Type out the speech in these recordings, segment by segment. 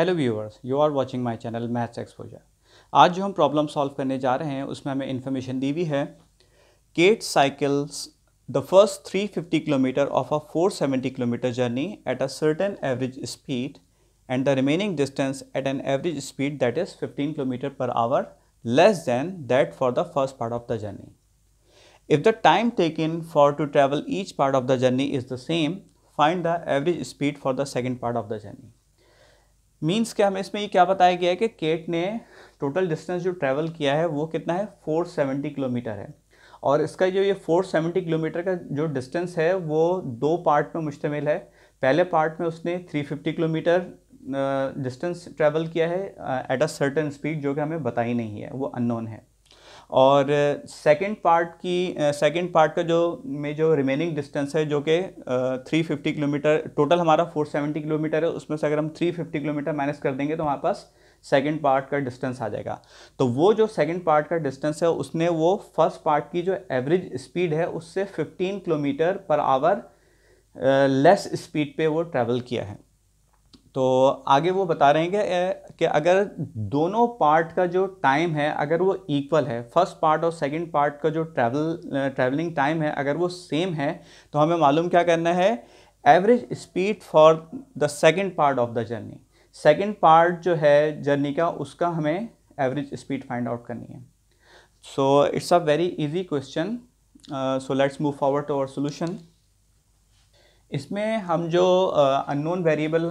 hello viewers you are watching my channel maths exposure आज जो हम प्रॉब्लम सॉल्व करने जा रहे हैं उसमें हमें इन्फॉर्मेशन दी हुई है Kate cycles the first 350 kilometre of a 470 kilometre journey at a certain average speed and the remaining distance at an average speed that is 15 kilometre per hour less than that for the first part of the journey if the time taken for to travel each part of the journey is the same find the average speed for the second part of the journey means क्या हमें इसमें ये क्या बताया गया है कि cat ने टोटल डिस्टेंस जो ट्रैवल किया है वो कितना है 470 किलोमीटर है और इसका जो ये 470 किलोमीटर का जो डिस्टेंस है वो दो पार्ट में मुश्तमिल है पहले पार्ट में उसने 350 किलोमीटर डिस्टेंस ट्रैवल किया है एट अ सर्टन स्पीड जो कि हमें बताई नहीं है वो अननोन है और सेकंड पार्ट की सेकंड पार्ट का जो में जो रिमेनिंग डिस्टेंस है जो कि 350 किलोमीटर टोटल हमारा 470 किलोमीटर है उसमें से अगर हम 350 किलोमीटर माइनस कर देंगे तो हमारे पास सेकंड पार्ट का डिस्टेंस आ जाएगा तो वो जो सेकंड पार्ट का डिस्टेंस है उसने वो फर्स्ट पार्ट की जो एवरेज स्पीड है उससे fifteen kilometre per hour less speed पर वो ट्रैवल किया है तो आगे वो बता रहे हैं कि, कि अगर दोनों पार्ट का जो टाइम है अगर वो इक्वल है फर्स्ट पार्ट और सेकंड पार्ट का जो ट्रैवल ट्रैवलिंग टाइम है अगर वो सेम है तो हमें मालूम क्या करना है average speed for the second part of the journey second part जो है जर्नी का उसका हमें एवरेज स्पीड फाइंड आउट करनी है so it's a very easy question so let's move forward to our solution इसमें हम जो अननोन वेरिएबल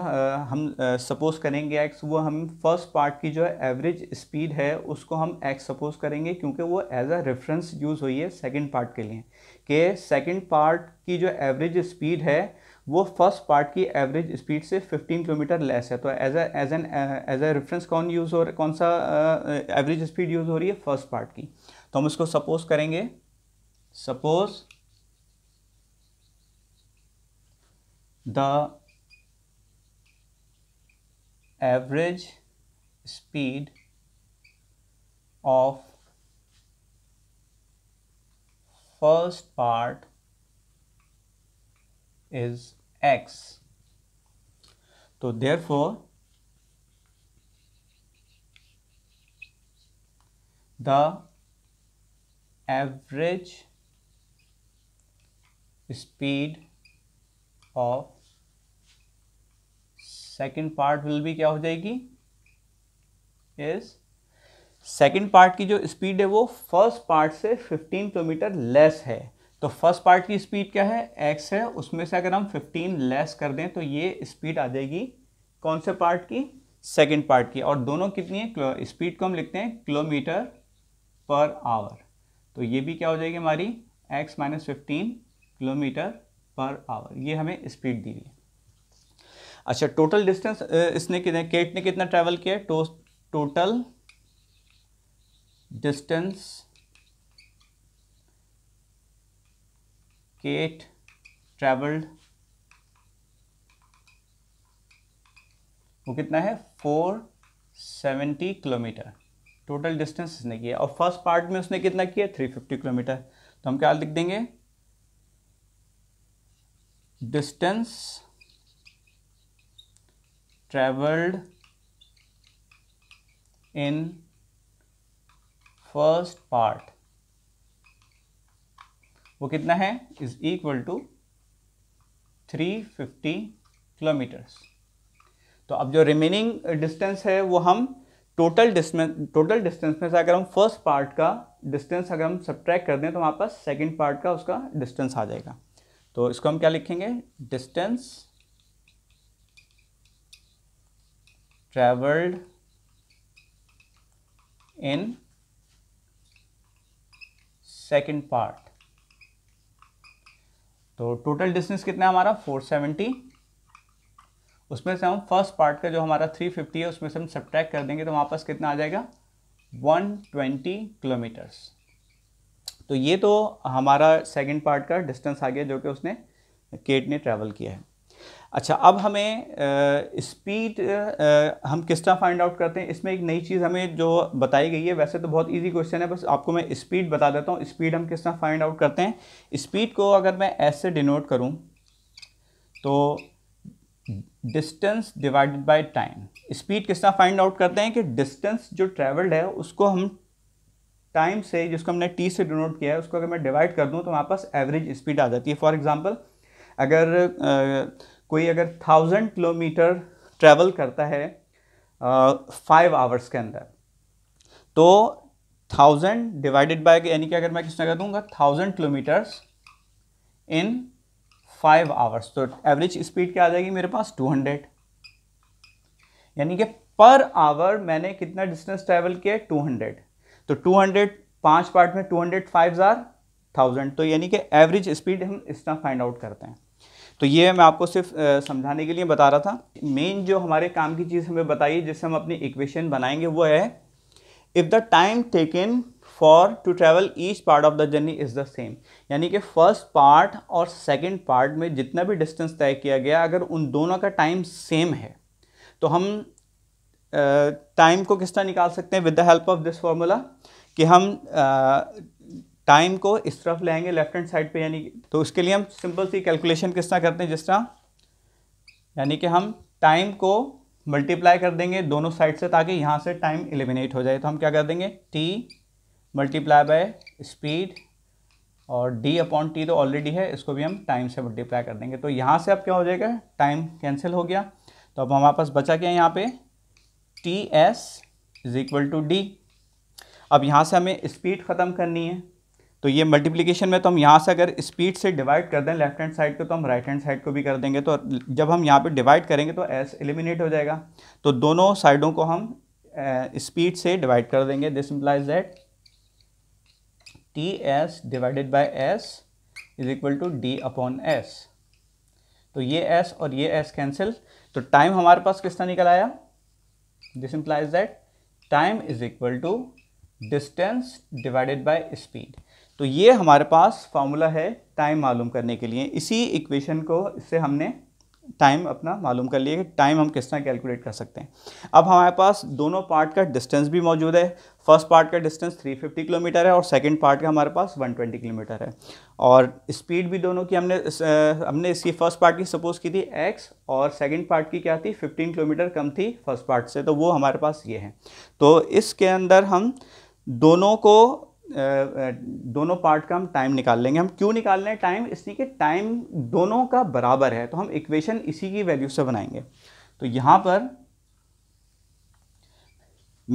हम सपोज़ करेंगे एक्स वो हम फर्स्ट पार्ट की जो है एवरेज स्पीड है उसको हम एक्स सपोज़ करेंगे क्योंकि वो एज अ रेफरेंस यूज़ हुई है सेकंड पार्ट के लिए कि सेकंड पार्ट की जो एवरेज स्पीड है वो फर्स्ट पार्ट की एवरेज स्पीड से 15 किलोमीटर लेस है तो as as an as a reference कौन यूज़ हो रहा कौन सा एवरेज स्पीड यूज़ हो रही है फर्स्ट पार्ट की तो हम इसको सपोज़ करेंगे suppose the average speed of first part is x so therefore the average speed of second part will भी क्या हो जाएगी इस सेकेंड पार्ट की जो स्पीड है वो फर्स्ट पार्ट से 15 किलोमीटर लेस है तो फर्स्ट पार्ट की स्पीड क्या है एक्स है उसमें से अगर हम 15 लेस कर दें तो ये स्पीड आ जाएगी कौन से पार्ट की सेकेंड पार्ट की और दोनों कितनी है स्पीड को हम लिखते हैं किलोमीटर पर आवर तो ये भी क्या हो जाएगी हमारी X minus fifteen kilometre per hour ये हमें स्पीड दी गई अच्छा टोटल डिस्टेंस इसने कितने केट ने कितना ट्रैवल किया है टोटल डिस्टेंस केट ट्रैवल्ड वो कितना है four seventy kilometre total distance इसने किया और फर्स्ट पार्ट में उसने कितना किया थ्री फिफ्टी किलोमीटर तो हम क्या लिख देंगे distance travelled in first part वो कितना है इज इक्वल टू 350 किलोमीटर्स तो अब जो रिमेनिंग डिस्टेंस है वो हम टोटल डिस्टेंस टोटल डिस्टेंस में से अगर हम फर्स्ट पार्ट का डिस्टेंस अगर हम सब्ट्रैक्ट कर दें तो हमारे पास सेकंड पार्ट का उसका डिस्टेंस आ जाएगा तो इसको हम क्या लिखेंगे distance traveled in second part तो टोटल डिस्टेंस कितना है हमारा 470 उसमें से हम फर्स्ट पार्ट का जो हमारा 350 है उसमें से हम सब्ट्रैक्ट कर देंगे तो हमारे पास कितना आ जाएगा 120 किलोमीटर्स तो ये तो हमारा सेकंड पार्ट का डिस्टेंस आ गया जो कि उसने केट ने ट्रैवल किया है अच्छा अब हमें स्पीड हम किस तरह फाइंड आउट करते हैं इसमें एक नई चीज़ हमें जो बताई गई है वैसे तो बहुत इजी क्वेश्चन है बस आपको मैं स्पीड बता देता हूँ स्पीड हम किस तरह फाइंड आउट करते हैं स्पीड को अगर मैं ऐसे डिनोट करूँ तो distance divided by time speed किस तरह फाइंड आउट करते हैं कि डिस्टेंस जो ट्रेवल्ड है उसको हम टाइम से जिसको हमने टी से डिनोट किया है उसको अगर मैं डिवाइड कर दूँ तो हमारे पास एवरेज स्पीड आ जाती है फॉर एग्जाम्पल अगर आ, कोई अगर थाउजेंड किलोमीटर ट्रैवल करता है फाइव आवर्स के अंदर तो थाउजेंड डिवाइडेड बाय यानी कि अगर मैं किसने कर दूंगा thousand kilometres in five hours तो एवरेज स्पीड क्या आ जाएगी मेरे पास टू हंड्रेड यानी कि पर आवर मैंने कितना डिस्टेंस ट्रैवल किया टू हंड्रेड तो टू हंड्रेड पाँच पार्ट में टू हंड्रेड फाइव ज़ार थाउजेंड तो यानी कि एवरेज स्पीड हम इस तरह फाइंड आउट करते हैं तो ये मैं आपको सिर्फ समझाने के लिए बता रहा था मेन जो हमारे काम की चीज़ हमें बताइए जिससे हम अपनी इक्वेशन बनाएंगे वो है if the time taken for to travel each part of the journey is the same यानी कि फर्स्ट पार्ट और सेकेंड पार्ट में जितना भी डिस्टेंस तय किया गया अगर उन दोनों का टाइम सेम है तो हम टाइम uh, को किस तरह निकाल सकते हैं with the help of this formula कि हम uh, टाइम को इस तरफ लेंगे लेफ्ट हैंड साइड पे यानी तो उसके लिए हम सिंपल सी कैलकुलेशन किस तरह करते हैं जिस तरह यानी कि हम टाइम को मल्टीप्लाई कर देंगे दोनों साइड से ताकि यहाँ से टाइम एलिमिनेट हो जाए तो हम क्या कर देंगे टी मल्टीप्लाई बाय स्पीड और डी अपॉन टी तो ऑलरेडी है इसको भी हम टाइम से मल्टीप्लाई कर देंगे तो यहाँ से अब क्या हो जाएगा टाइम कैंसिल हो गया तो अब हमारे पास बचा क्या है यहाँ पर T S is equal to D अब यहाँ से हमें स्पीड ख़त्म करनी है तो ये मल्टीप्लीकेशन में तो हम यहाँ से अगर स्पीड से डिवाइड कर दें लेफ्ट हैंड साइड को तो हम राइट हैंड साइड को भी कर देंगे तो जब हम यहाँ पे डिवाइड करेंगे तो एस एलिमिनेट हो जाएगा तो दोनों साइडों को हम स्पीड से डिवाइड कर देंगे this implies that T S divided by S is equal to D upon S तो ये एस और ये एस कैंसिल तो टाइम हमारे पास तरह निकल आया this implies that time is equal to distance divided by speed तो ये हमारे पास फार्मूला है टाइम मालूम करने के लिए इसी इक्वेशन को इससे हमने टाइम अपना मालूम कर लिया कि टाइम हम किस तरह कैलकुलेट कर सकते हैं अब हमारे पास दोनों पार्ट का डिस्टेंस भी मौजूद है फर्स्ट पार्ट का डिस्टेंस 350 किलोमीटर है और सेकंड पार्ट का हमारे पास 120 किलोमीटर है और स्पीड भी दोनों की हमने हमने इसकी फर्स्ट पार्ट की सपोज़ की थी एक्स और सेकंड पार्ट की क्या थी 15 किलोमीटर कम थी फर्स्ट पार्ट से तो वो हमारे पास ये है तो इसके अंदर हम दोनों को दोनों पार्ट का हम टाइम निकाल लेंगे हम क्यों निकाल रहे हैं टाइम इसलिए कि टाइम दोनों का बराबर है तो हम इक्वेशन इसी की वैल्यू से बनाएंगे तो यहाँ पर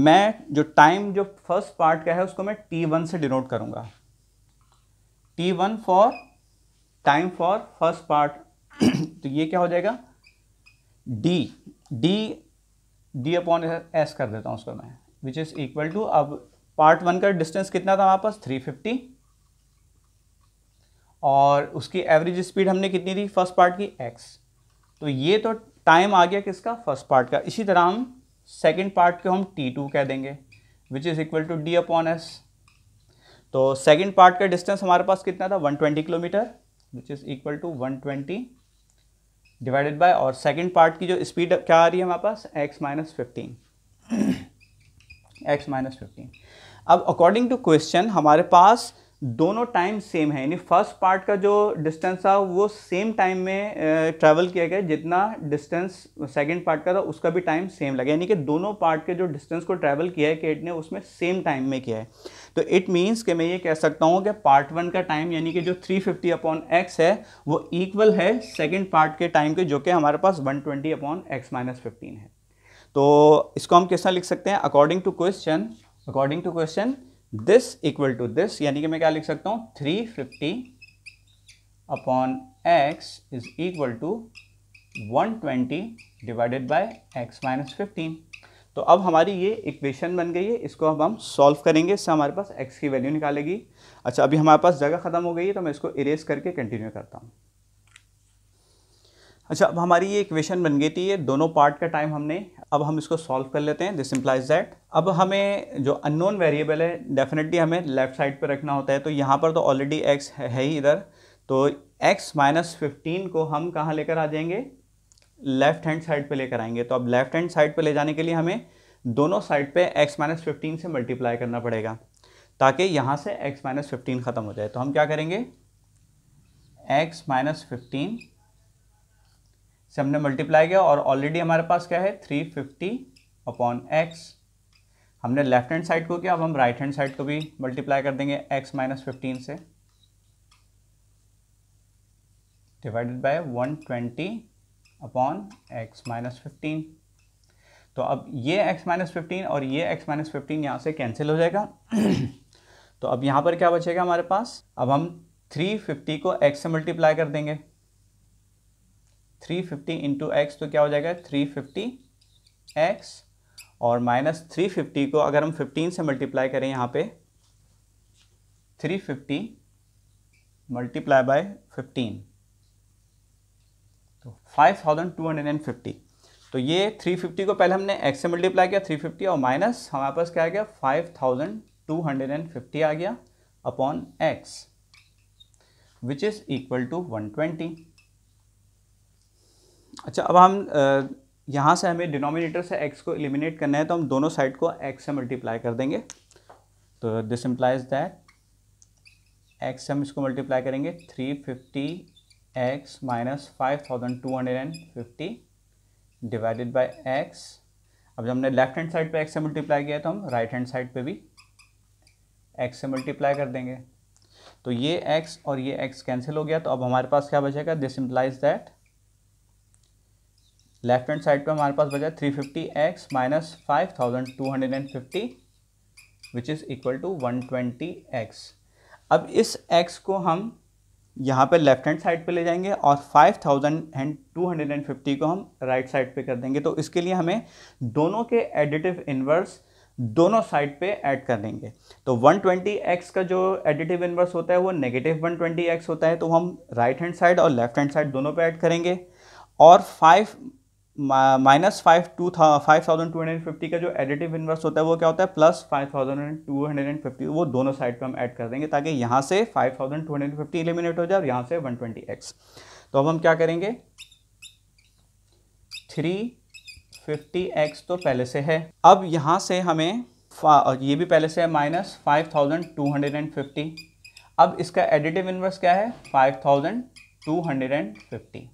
मैं जो टाइम जो फर्स्ट पार्ट का है उसको मैं टी वन से डिनोट करूंगा T one for time for first part तो ये क्या हो जाएगा D D D upon S कर देता हूँ उसको मैं विच इज़ इक्वल टू अब पार्ट वन का डिस्टेंस कितना था हमारे पास 350 और उसकी एवरेज स्पीड हमने कितनी दी फर्स्ट पार्ट की एक्स तो ये तो टाइम आ गया किसका फर्स्ट पार्ट का इसी तरह हम सेकेंड पार्ट को हम टी टू कह देंगे which is equal to D upon S तो सेकेंड पार्ट का डिस्टेंस हमारे पास कितना था 120 kilometre which is equal to 120 divided by और सेकेंड पार्ट की जो स्पीड क्या आ रही है हमारे पास X minus fifteen X minus fifteen अब अकॉर्डिंग टू क्वेश्चन हमारे पास दोनों टाइम सेम है यानी फर्स्ट पार्ट का जो डिस्टेंस था वो सेम टाइम में ट्रैवल किया गया जितना डिस्टेंस सेकेंड पार्ट का था उसका भी टाइम सेम लगा यानी कि दोनों पार्ट के जो डिस्टेंस को ट्रैवल किया है केट ने उसमें सेम टाइम में किया है तो इट मीन्स कि मैं ये कह सकता हूँ कि पार्ट वन का टाइम यानी कि जो 350 फिफ्टी अपॉन एक्स है वो इक्वल है सेकेंड पार्ट के टाइम के जो कि हमारे पास one twenty upon X minus fifteen है तो इसको हम कैसा लिख सकते हैं according to question according to question this equal to this यानी कि मैं क्या लिख सकता हूँ three fifty upon X is equal to one twenty divided by X minus fifteen तो अब हमारी ये इक्वेशन बन गई है इसको अब हम सॉल्व करेंगे इससे हमारे पास एक्स की वैल्यू निकालेगी अच्छा अभी हमारे पास जगह ख़त्म हो गई है तो मैं इसको इरेज करके कंटिन्यू करता हूँ अच्छा अब हमारी ये इक्वेशन बन गई थी ये दोनों पार्ट का टाइम हमने अब हम इसको सॉल्व कर लेते हैं दिस इम्प्लाइज दैट अब हमें जो अननोन वेरिएबल है डेफिनेटली हमें लेफ्ट साइड पर रखना होता है तो यहाँ पर तो ऑलरेडी एक्स है ही इधर तो एक्स माइनस फिफ्टीन को हम कहाँ लेकर आ जाएंगे लेफ्ट हैंड साइड पे लेकर आएंगे तो अब लेफ्ट हैंड साइड पे ले जाने के लिए हमें दोनों साइड पे एक्स माइनस फिफ्टीन से मल्टीप्लाई करना पड़ेगा ताकि यहाँ से एक्स माइनस फिफ्टीन ख़त्म हो जाए तो हम क्या करेंगे एक्स माइनस फिफ्टीन से हमने मल्टीप्लाई किया और ऑलरेडी हमारे पास क्या है थ्री फिफ्टी अपॉन एक्स हमने लेफ्ट हैंड साइड को किया अब हम राइट हैंड साइड को भी मल्टीप्लाई कर देंगे एक्स माइनस फिफ्टीन से divided by one twenty upon X minus fifteen तो अब ये x माइनस फिफ्टीन और ये x माइनस फिफ्टीन यहाँ से कैंसिल हो जाएगा तो अब यहाँ पर क्या बचेगा हमारे पास अब हम 350 को x से मल्टीप्लाई कर देंगे थ्री फिफ्टी इंटू एक्स तो क्या हो जाएगा थ्री फिफ्टी एक्स और माइनस थ्री फिफ्टी को अगर हम फिफ्टीन से मल्टीप्लाई करें यहाँ पे three fifty multiply by fifteen तो five thousand two hundred and fifty तो ये थ्री फिफ्टी को पहले हमने एक्स से मल्टीप्लाई किया थ्री फिफ्टी और माइनस हमारे पास क्या आ गया five thousand two hundred and fifty आ गया upon X which is equal to one twenty अच्छा अब हम यहाँ से हमें डिनोमिनेटर से एक्स को एलिमिनेट करना है तो हम दोनों साइड को एक्स से मल्टीप्लाई कर देंगे तो दिस इम्प्लाइज दैट एक्स हम इसको मल्टीप्लाई करेंगे three fifty X minus five thousand two hundred and fifty divided by X अब जब हमने लेफ्ट हैंड साइड पे एक्स से मल्टीप्लाई किया तो हम राइट हैंड साइड पे भी एक्स से मल्टीप्लाई कर देंगे तो ये एक्स और ये एक्स कैंसिल हो गया तो अब हमारे पास क्या बचेगा this implies that left hand side पे हमारे पास बचा three fifty X minus five thousand two hundred and fifty which is equal to one twenty X अब इस एक्स को हम यहाँ पे लेफ्ट हैंड साइड पे ले जाएंगे और five thousand and two hundred and fifty को हम राइट right साइड पे कर देंगे तो इसके लिए हमें दोनों के एडिटिव इन्वर्स दोनों साइड पे ऐड कर देंगे तो 120x का जो एडिटिव इन्वर्स होता है वो नेगेटिव 120x होता है तो हम राइट हैंड साइड और लेफ्ट हैंड साइड दोनों पे ऐड करेंगे और माइनस फाइव टू था five thousand two hundred fifty का जो एडिटिव इन्वर्स होता है वो क्या होता है plus five thousand two hundred and fifty वो दोनों साइड पे हम ऐड कर देंगे ताकि यहाँ से five thousand two hundred fifty eliminate हो जाए और यहाँ से वन ट्वेंटी एक्स तो अब हम क्या करेंगे थ्री फिफ्टी एक्स तो पहले से है अब यहाँ से हमें ये भी पहले से है minus five thousand two hundred and fifty अब इसका एडिटिव इन्वर्स क्या है five thousand two hundred and fifty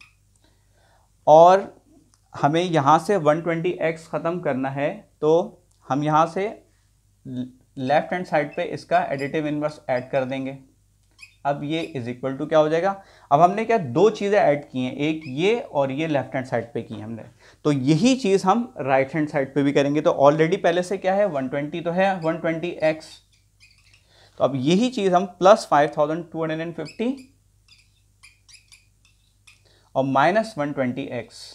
और हमें यहाँ से 120x ख़त्म करना है तो हम यहाँ से लेफ्ट हैंड साइड पे इसका एडिटिव इन्वर्स ऐड कर देंगे अब ये इज इक्वल टू क्या हो जाएगा अब हमने क्या दो चीज़ें ऐड की हैं एक ये और ये लेफ्ट हैंड साइड पे की हमने तो यही चीज़ हम राइट हैंड साइड पे भी करेंगे तो ऑलरेडी पहले से क्या है 120 तो है 120x तो अब यही चीज़ हम प्लस फिफ्टी और माइनस 120x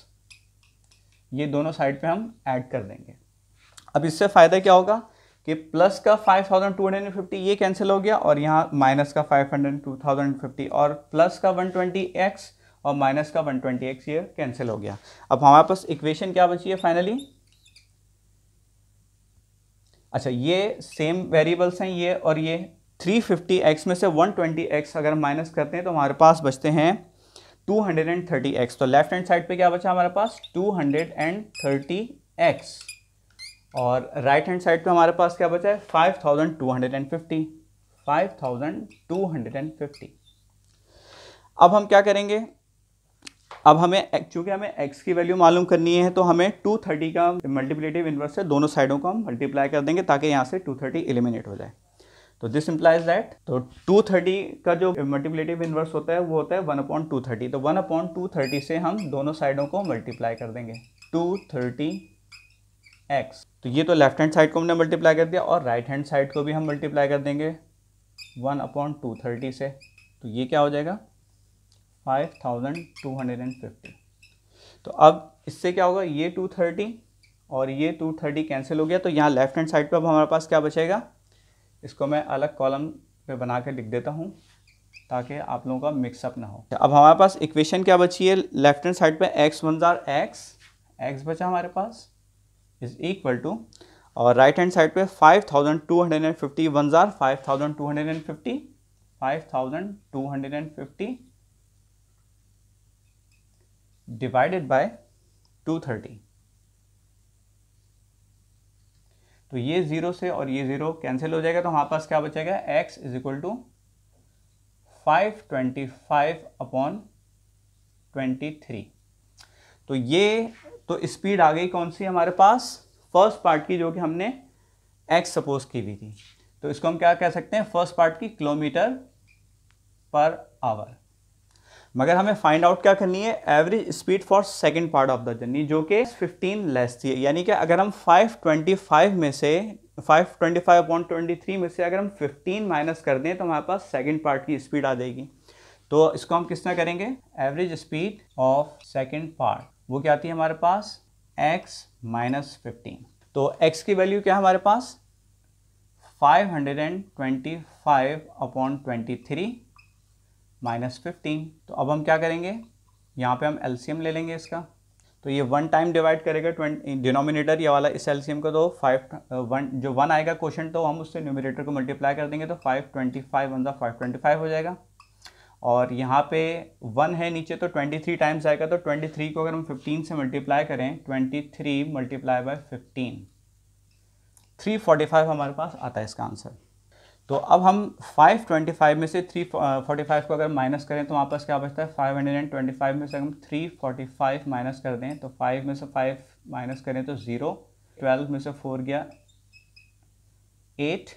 ये दोनों साइड पे हम ऐड कर देंगे अब इससे फ़ायदा क्या होगा कि प्लस का 5250 ये कैंसिल हो गया और यहाँ माइनस का फिफ्टी और प्लस का 120x और माइनस का 120x ये कैंसिल हो गया अब हमारे पास इक्वेशन क्या बची है फाइनली अच्छा ये सेम वेरिएबल्स हैं ये और ये 350x में से 120x अगर माइनस करते हैं तो हमारे पास बचते हैं two hundred and thirty X तो लेफ्ट हैंड साइड पे क्या बचा हमारे पास two hundred and thirty X और राइट हैंड साइड पे हमारे पास क्या बचा है five thousand two hundred and fifty five thousand two hundred and fifty अब हम क्या करेंगे अब हमें चूँकि हमें x की वैल्यू मालूम करनी है तो हमें 230 का मल्टीप्लेटिव इन्वर्स से दोनों साइडों को हम मल्टीप्लाई कर देंगे ताकि यहाँ से 230 एलिमिनेट हो जाए तो दिस इंप्लाइज दैट तो 230 का जो मल्टीप्लेटिव इन्वर्स होता है वो होता है वन अपॉइंट टू थर्टी तो वन अपॉइंट टू थर्टी से हम दोनों साइडों को मल्टीप्लाई कर देंगे टू थर्टी एक्स तो ये तो लेफ्ट हैंड साइड को हमने मल्टीप्लाई कर दिया और राइट हैंड साइड को भी हम मल्टीप्लाई कर देंगे वन अपॉइंट टू थर्टी से तो ये क्या हो जाएगा five thousand two hundred and fifty तो अब इससे क्या होगा ये टू थर्टी और ये टू थर्टी कैंसिल हो गया तो यहाँ लेफ्ट हैंड साइड पर अब हमारे पास क्या बचेगा इसको मैं अलग कॉलम पे बना के लिख देता हूँ ताकि आप लोगों का मिक्सअप ना हो अब हमारे पास इक्वेशन क्या बची है लेफ्ट हैंड साइड पे एक्स वन जार एक्स एक्स बचा हमारे पास इज इक्वल टू और राइट हैंड साइड पे five thousand two hundred and fifty one जार five thousand two hundred and fifty five thousand two hundred and fifty divided by two thirty तो ये zero से और ये जीरो कैंसिल हो जाएगा तो हमारे पास क्या बचेगा x is equal to five twenty five upon twenty three तो ये तो स्पीड आ गई कौन सी हमारे पास फर्स्ट पार्ट की जो कि हमने एक्स सपोज की हुई थी तो इसको हम क्या कह सकते हैं फर्स्ट पार्ट की किलोमीटर पर आवर मगर हमें फाइंड आउट क्या करनी है average speed for second part of the journey जो कि 15 लेस थी यानी कि अगर हम 525 में से 525 अपॉन में से अगर हम 15 माइनस कर दें तो हमारे पास सेकेंड पार्ट की स्पीड आ जाएगी तो इसको हम किस तरह करेंगे average speed of second part वो क्या आती है हमारे पास x माइनस फिफ्टीन तो x की वैल्यू क्या है हमारे पास 525 अपॉन ट्वेंटी माइनस फिफ्टीन तो अब हम क्या करेंगे यहाँ पे हम एलसीएम ले लेंगे इसका तो ये वन टाइम डिवाइड करेगा ट्वेंटी डिनोमिनेटर ये वाला इस एलसीएम को तो फाइव वन जो वन आएगा क्वेश्चन तो हम उससे न्यूमिनेटर को मल्टीप्लाई कर देंगे तो five twenty five one five twenty five हो जाएगा और यहाँ पे वन है नीचे तो ट्वेंटी थ्री टाइम्स आएगा तो ट्वेंटी थ्री को अगर हम फिफ्टीन से मल्टीप्लाई करें twenty three multiply by fifteen three forty five हमारे पास आता है इसका आंसर तो अब हम 525 में से 345 uh, को अगर माइनस करें तो हमारे पास क्या बचता है 525 में से हम 345 माइनस कर दें तो 5 में से 5 माइनस करें तो ज़ीरो 12 में से 4 गया 8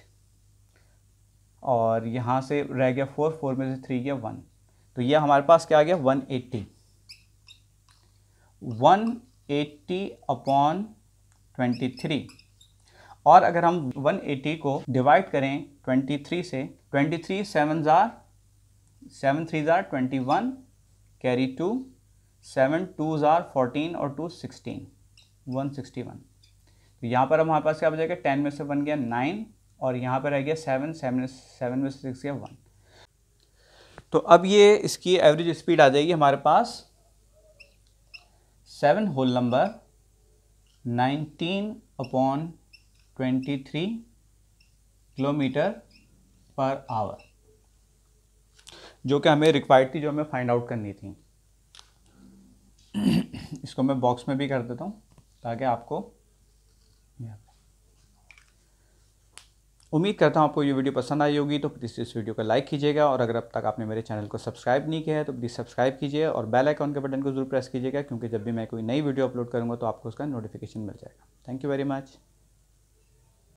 और यहाँ से रह गया 4 4 में से 3 गया 1 तो ये हमारे पास क्या आ गया 180 180 अपॉन ट्वेंटी और अगर हम 180 को डिवाइड करें 23 से 23 थ्री सेवन ज़ार सेवन थ्री ज़ार twenty one carry two seven two ज़ार फोर्टीन और two sixteen one sixty one तो यहाँ पर हमारे पास क्या हो जाएगा टेन में से बन गया नाइन और यहाँ पर रह गया सेवन सेवन सेवन में से सिक्स गया वन तो अब ये इसकी एवरेज स्पीड आ जाएगी हमारे पास seven whole number nineteen upon 23 kilometre per hour जो कि हमें रिक्वायर्ड थी जो हमें फाइंड आउट करनी थी इसको मैं बॉक्स में भी कर देता हूँ ताकि आपको उम्मीद करता हूँ आपको ये वीडियो पसंद आई होगी तो प्लीज़ इस वीडियो को लाइक कीजिएगा और अगर अब तक आपने मेरे चैनल को सब्सक्राइब नहीं किया है तो प्लीज़ सब्सक्राइब कीजिए और बेल आइकॉन के बटन को जरूर प्रेस कीजिएगा क्योंकि जब भी मैं कोई नई वीडियो अपलोड करूँगा तो आपको उसका नोटिफिकेशन मिल जाएगा थैंक यू वेरी मच